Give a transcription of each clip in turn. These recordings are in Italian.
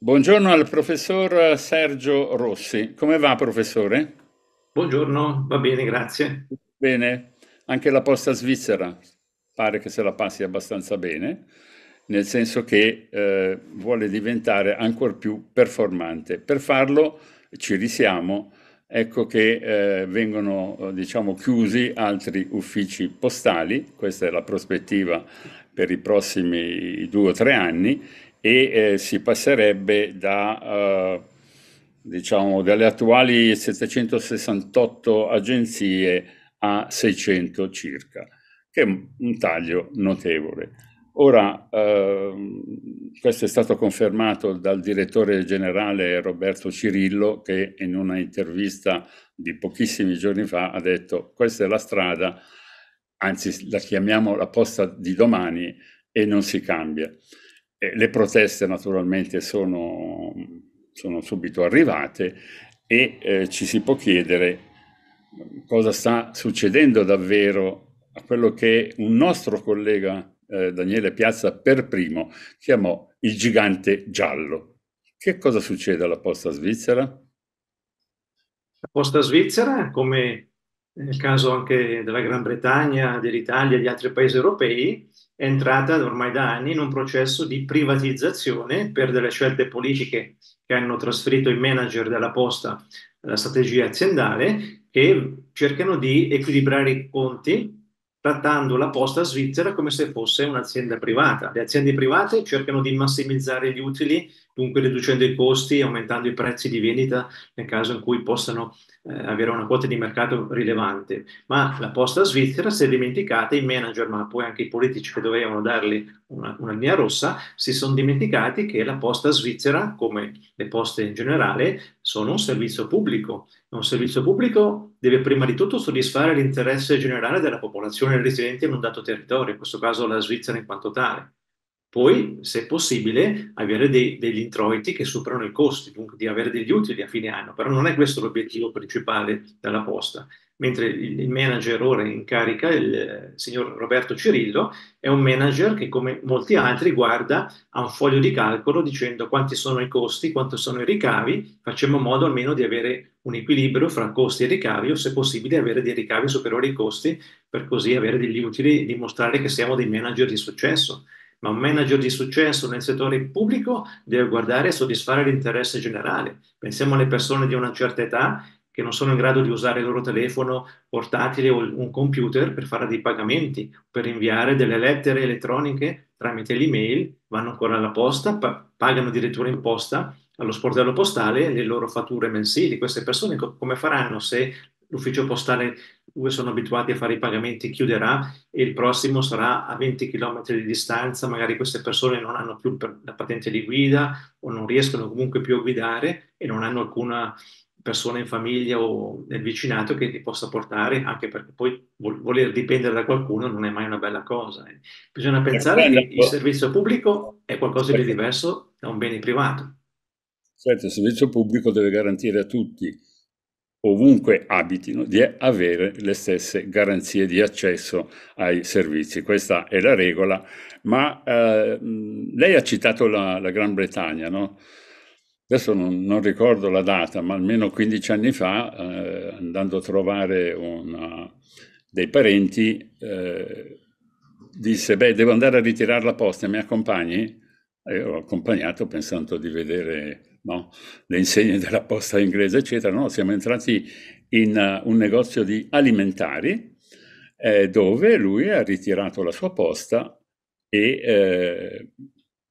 Buongiorno al professor Sergio Rossi. Come va, professore? Buongiorno, va bene, grazie. Bene, anche la posta svizzera pare che se la passi abbastanza bene, nel senso che eh, vuole diventare ancora più performante. Per farlo ci risiamo, ecco che eh, vengono eh, diciamo, chiusi altri uffici postali, questa è la prospettiva per i prossimi due o tre anni, e eh, si passerebbe da, eh, diciamo, dalle attuali 768 agenzie a 600 circa, che è un taglio notevole. Ora, eh, questo è stato confermato dal direttore generale Roberto Cirillo, che in una intervista di pochissimi giorni fa ha detto questa è la strada, anzi la chiamiamo la posta di domani e non si cambia le proteste naturalmente sono, sono subito arrivate e eh, ci si può chiedere cosa sta succedendo davvero a quello che un nostro collega eh, Daniele Piazza per primo chiamò il gigante giallo. Che cosa succede alla posta svizzera? La posta svizzera, come nel caso anche della Gran Bretagna, dell'Italia e di altri paesi europei, è entrata ormai da anni in un processo di privatizzazione per delle scelte politiche che hanno trasferito i manager della posta alla strategia aziendale che cercano di equilibrare i conti trattando la posta svizzera come se fosse un'azienda privata. Le aziende private cercano di massimizzare gli utili, dunque riducendo i costi e aumentando i prezzi di vendita nel caso in cui possano eh, avere una quota di mercato rilevante, ma la posta svizzera si è dimenticata, i manager, ma poi anche i politici che dovevano dargli una, una linea rossa, si sono dimenticati che la posta svizzera, come le poste in generale, sono un servizio pubblico. Un servizio pubblico deve prima di tutto soddisfare l'interesse generale della popolazione residente in un dato territorio, in questo caso la Svizzera in quanto tale. Poi, se possibile, avere dei, degli introiti che superano i costi, dunque di avere degli utili a fine anno, però non è questo l'obiettivo principale della posta. Mentre il manager ora in carica, il eh, signor Roberto Cirillo, è un manager che, come molti altri, guarda a un foglio di calcolo dicendo quanti sono i costi, quanto sono i ricavi, facciamo modo almeno di avere un equilibrio fra costi e ricavi o se possibile avere dei ricavi superiori ai costi per così avere degli utili e dimostrare che siamo dei manager di successo ma un manager di successo nel settore pubblico deve guardare e soddisfare l'interesse generale. Pensiamo alle persone di una certa età che non sono in grado di usare il loro telefono portatile o un computer per fare dei pagamenti, per inviare delle lettere elettroniche tramite l'email, vanno ancora alla posta, pa- pagano addirittura in posta allo sportello postale le loro fatture mensili. Queste persone co- come faranno se l'ufficio postale dove sono abituati a fare i pagamenti chiuderà e il prossimo sarà a 20 km di distanza, magari queste persone non hanno più la patente di guida o non riescono comunque più a guidare e non hanno alcuna persona in famiglia o nel vicinato che li possa portare, anche perché poi voler dipendere da qualcuno non è mai una bella cosa. Eh. Bisogna pensare che il servizio pubblico è qualcosa di diverso da un bene privato. Certo, il servizio pubblico deve garantire a tutti ovunque abitino, di avere le stesse garanzie di accesso ai servizi. Questa è la regola, ma eh, lei ha citato la, la Gran Bretagna, no? Adesso non, non, ricordo la data, ma almeno 15 anni fa, eh, andando a trovare una, dei parenti, eh, disse, beh, devo andare a ritirare la posta, mi accompagni? E ho accompagnato pensando di vedere no? le insegne della posta inglese, eccetera. No, siamo entrati in uh, un negozio di alimentari eh, dove lui ha ritirato la sua posta e, eh,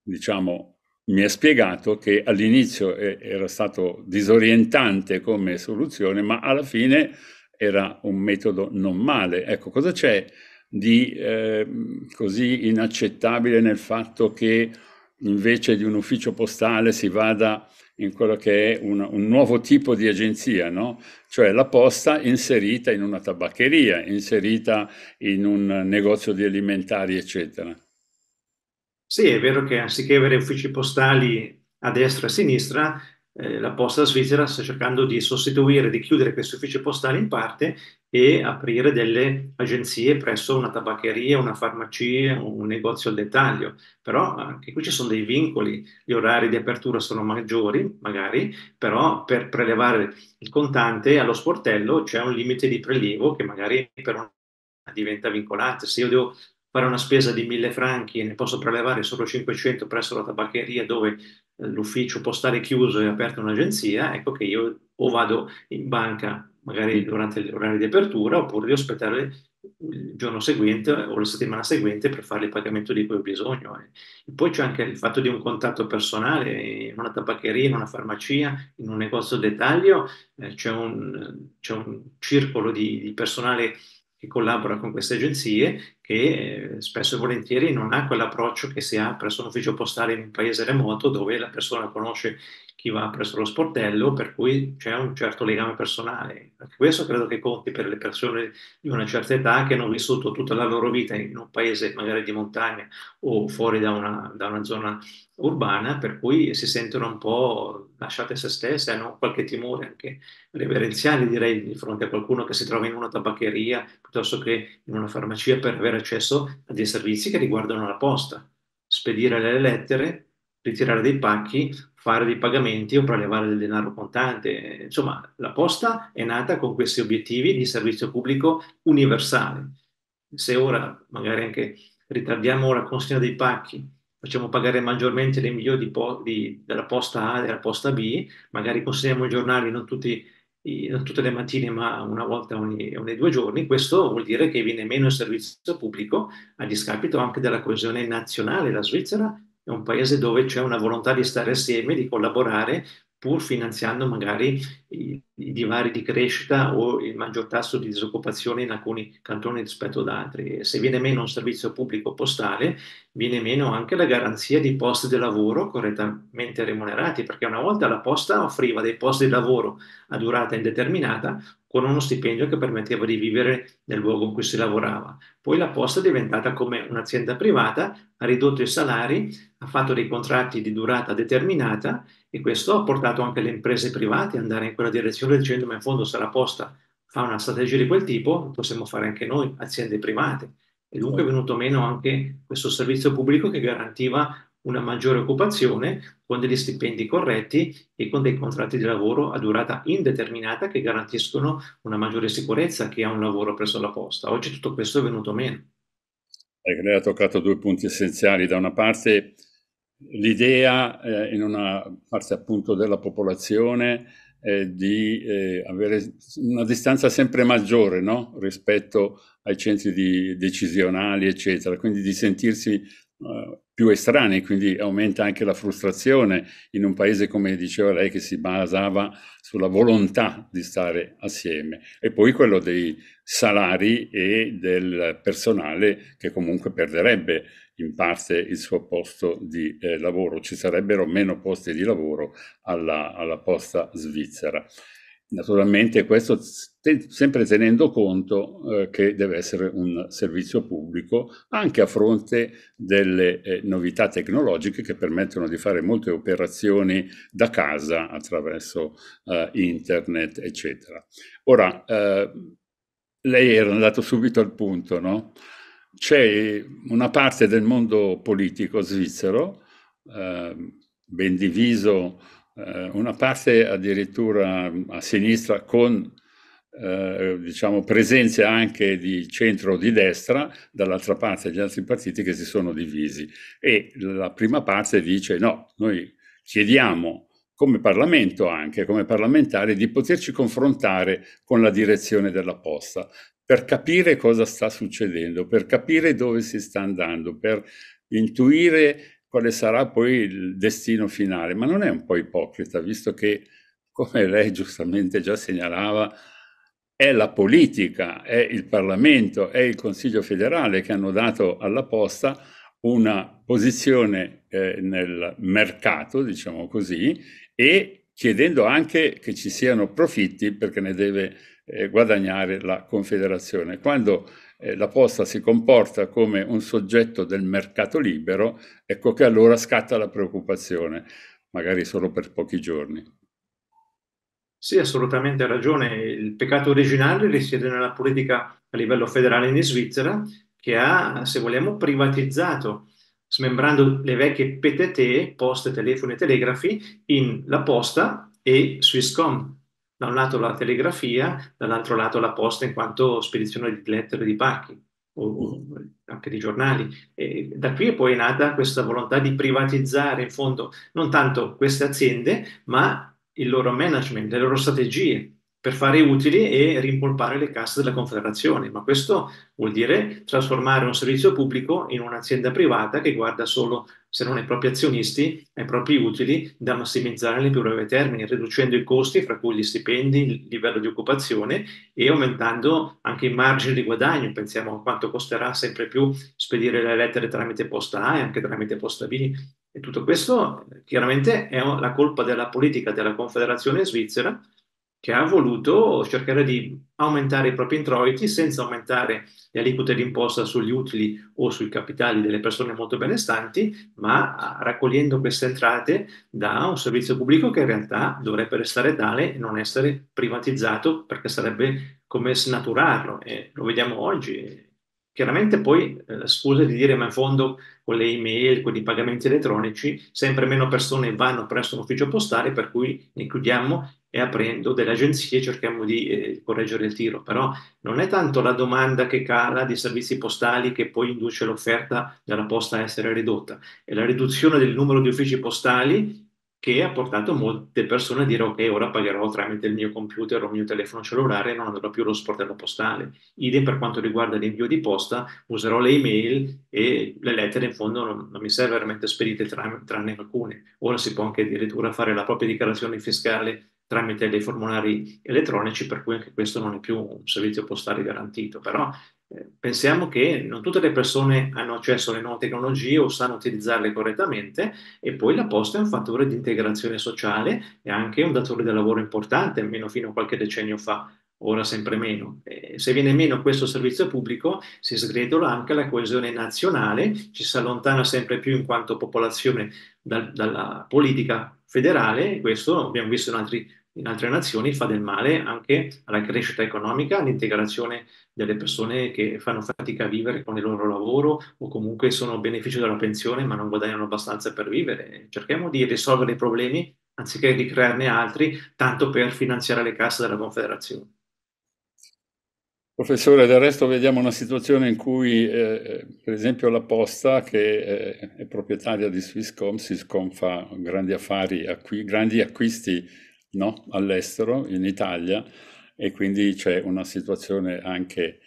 diciamo, mi ha spiegato che all'inizio eh, era stato disorientante come soluzione, ma alla fine era un metodo non male. Ecco, cosa c'è di eh, così inaccettabile nel fatto che invece di un ufficio postale si vada in quello che è un, un nuovo tipo di agenzia, no? cioè la posta inserita in una tabaccheria, inserita in un negozio di alimentari, eccetera. Sì, è vero che anziché avere uffici postali a destra e a sinistra, eh, la posta svizzera sta cercando di sostituire, di chiudere questi uffici postali in parte e aprire delle agenzie presso una tabaccheria, una farmacia, un negozio al dettaglio. Però anche qui ci sono dei vincoli, gli orari di apertura sono maggiori, magari, però per prelevare il contante allo sportello c'è un limite di prelievo che magari per un diventa vincolante. Se io devo fare una spesa di 1000 franchi e ne posso prelevare solo 500 presso la tabaccheria dove l'ufficio può stare chiuso e aperto un'agenzia, ecco che io o vado in banca magari mm. durante gli orari di apertura oppure devo aspettare il giorno seguente o la settimana seguente per fare il pagamento di cui ho bisogno. E poi c'è anche il fatto di un contatto personale in una tabaccheria, in una farmacia, in un negozio dettaglio, eh, c'è, un, c'è, un, circolo di, di personale che collabora con queste agenzie che eh, spesso e volentieri non ha quell'approccio che si ha presso un ufficio postale in un paese remoto dove la persona conosce chi va presso lo sportello, per cui c'è un certo legame personale. questo credo che conti per le persone di una certa età che hanno vissuto tutta la loro vita in un paese magari di montagna o fuori da una, da una zona urbana, per cui si sentono un po' lasciate se stesse, hanno qualche timore anche reverenziale, direi, di fronte a qualcuno che si trova in una tabaccheria piuttosto che in una farmacia per avere accesso a dei servizi che riguardano la posta. Spedire le lettere ritirare dei pacchi, fare dei pagamenti o prelevare del denaro contante. Insomma, la posta è nata con questi obiettivi di servizio pubblico universale. Se ora magari anche ritardiamo la consegna dei pacchi, facciamo pagare maggiormente le migliori po- di, della posta A e della posta B, magari consegniamo i giornali non, tutti, non tutte le mattine ma una volta ogni, ogni, due giorni, questo vuol dire che viene meno il servizio pubblico a discapito anche della coesione nazionale. La Svizzera è un paese dove c'è una volontà di stare assieme, di collaborare, pur finanziando magari i, i, divari di crescita o il maggior tasso di disoccupazione in alcuni cantoni rispetto ad altri. se viene meno un servizio pubblico postale, viene meno anche la garanzia di posti di lavoro correttamente remunerati, perché una volta la posta offriva dei posti di lavoro a durata indeterminata con uno stipendio che permetteva di vivere nel luogo in cui si lavorava. Poi la posta è diventata come un'azienda privata, ha ridotto i salari, ha fatto dei contratti di durata determinata e questo ha portato anche le imprese private ad andare in quella direzione dicendo ma in fondo se la posta fa una strategia di quel tipo, possiamo fare anche noi, aziende private. E dunque è venuto meno anche questo servizio pubblico che garantiva una maggiore occupazione con degli stipendi corretti e con dei contratti di lavoro a durata indeterminata che garantiscono una maggiore sicurezza chi ha un lavoro presso la posta. Oggi tutto questo è venuto meno. Ecco, lei ha toccato due punti essenziali. Da una parte l'idea eh, in una parte appunto della popolazione eh, di eh, avere una distanza sempre maggiore no? rispetto ai centri di, decisionali, eccetera, quindi di sentirsi eh, più estranei, quindi aumenta anche la frustrazione in un paese, come diceva lei, che si basava sulla volontà di stare assieme. E poi quello dei salari e del personale che comunque perderebbe in parte il suo posto di eh, lavoro, ci sarebbero meno posti di lavoro alla, alla posta svizzera. Naturalmente questo sempre tenendo conto eh, che deve essere un servizio pubblico anche a fronte delle eh, novità tecnologiche che permettono di fare molte operazioni da casa attraverso eh, internet, eccetera. Ora, eh, lei era andato subito al punto, no? C'è una parte del mondo politico svizzero eh, ben diviso eh, una parte addirittura mm, a sinistra con eh, diciamo, presenze anche di centro di destra, dall'altra parte gli altri partiti che si sono divisi. E la prima parte dice no, noi chiediamo come Parlamento anche, come parlamentari, di poterci confrontare con la direzione della posta per capire cosa sta succedendo, per capire dove si sta andando, per intuire quale sarà poi il destino finale, ma non è un po' ipocrita, visto che, come lei giustamente già segnalava, è la politica, è il Parlamento, è il Consiglio federale che hanno dato alla posta una posizione eh, nel mercato, diciamo così, e chiedendo anche che ci siano profitti perché ne deve eh, guadagnare la Confederazione. Quando eh, la posta si comporta come un soggetto del mercato libero, ecco che allora scatta la preoccupazione, magari solo per pochi giorni. Sì, assolutamente ragione. Il peccato originale risiede nella politica a livello federale in Svizzera, che ha, se vogliamo, privatizzato smembrando le vecchie PTT, poste, telefoni e telegrafi, in La Posta e Swisscom da un lato la telegrafia, dall'altro lato la posta in quanto spedizione di lettere di pacchi o anche di giornali. E da qui è poi nata questa volontà di privatizzare in fondo non tanto queste aziende, ma il loro management, le loro strategie, per fare utili e rimpolpare le casse della Confederazione, ma questo vuol dire trasformare un servizio pubblico in un'azienda privata che guarda solo, se non ai propri azionisti, ai propri utili da massimizzare nel più breve termine, riducendo i costi, fra cui gli stipendi, il livello di occupazione e aumentando anche i margini di guadagno. Pensiamo a quanto costerà sempre più spedire le lettere tramite posta A e anche tramite posta B. E tutto questo chiaramente è la colpa della politica della Confederazione svizzera che ha voluto cercare di aumentare i propri introiti senza aumentare le aliquote d'imposta sugli utili o sui capitali delle persone molto benestanti, ma raccogliendo queste entrate da un servizio pubblico che in realtà dovrebbe restare tale e non essere privatizzato perché sarebbe come snaturarlo e lo vediamo oggi. Chiaramente poi, eh, scusa di dire, ma in fondo con le email, con i pagamenti elettronici, sempre meno persone vanno presso un ufficio postale, per cui ne chiudiamo e aprendo delle agenzie cerchiamo di eh, correggere il tiro, però non è tanto la domanda che cala di servizi postali che poi induce l'offerta della posta a essere ridotta, è la riduzione del numero di uffici postali che ha portato molte persone a dire ok, ora pagherò tramite il mio computer o il mio telefono cellulare e non andrò più allo sportello postale. Idem per quanto riguarda l'invio di posta, userò le email e le lettere in fondo non, non mi serve veramente spedite tranne alcune. Ora si può anche addirittura fare la propria dichiarazione fiscale tramite dei formulari elettronici, per cui anche questo non è più un servizio postale garantito, però eh, pensiamo che non tutte le persone hanno accesso alle nuove tecnologie o sanno utilizzarle correttamente e poi la posta è un fattore di integrazione sociale e anche un datore di lavoro importante, almeno fino a qualche decennio fa ora sempre meno. Eh, se viene meno questo servizio pubblico si sgretola anche la coesione nazionale, ci si allontana sempre più in quanto popolazione dal, dalla politica federale e questo abbiamo visto in, altri, in, altre nazioni fa del male anche alla crescita economica, all'integrazione delle persone che fanno fatica a vivere con il loro lavoro o comunque sono a beneficio della pensione ma non guadagnano abbastanza per vivere. Cerchiamo di risolvere i problemi anziché di crearne altri, tanto per finanziare le casse della Confederazione. Professore, del resto vediamo una situazione in cui, eh, eh, per esempio, la Posta, che eh, è proprietaria di Swisscom, Swisscom fa grandi affari, acqui grandi acquisti no? all'estero, in Italia, e quindi c'è una situazione anche eh,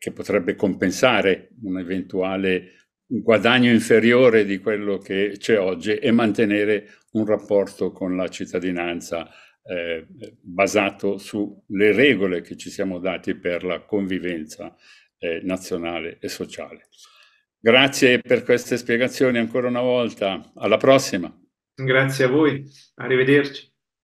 che potrebbe compensare un eventuale guadagno inferiore di quello che c'è oggi e mantenere un rapporto con la cittadinanza eh, basato sulle regole che ci siamo dati per la convivenza eh, nazionale e sociale. Grazie per queste spiegazioni ancora una volta, alla prossima. Grazie a voi, arrivederci.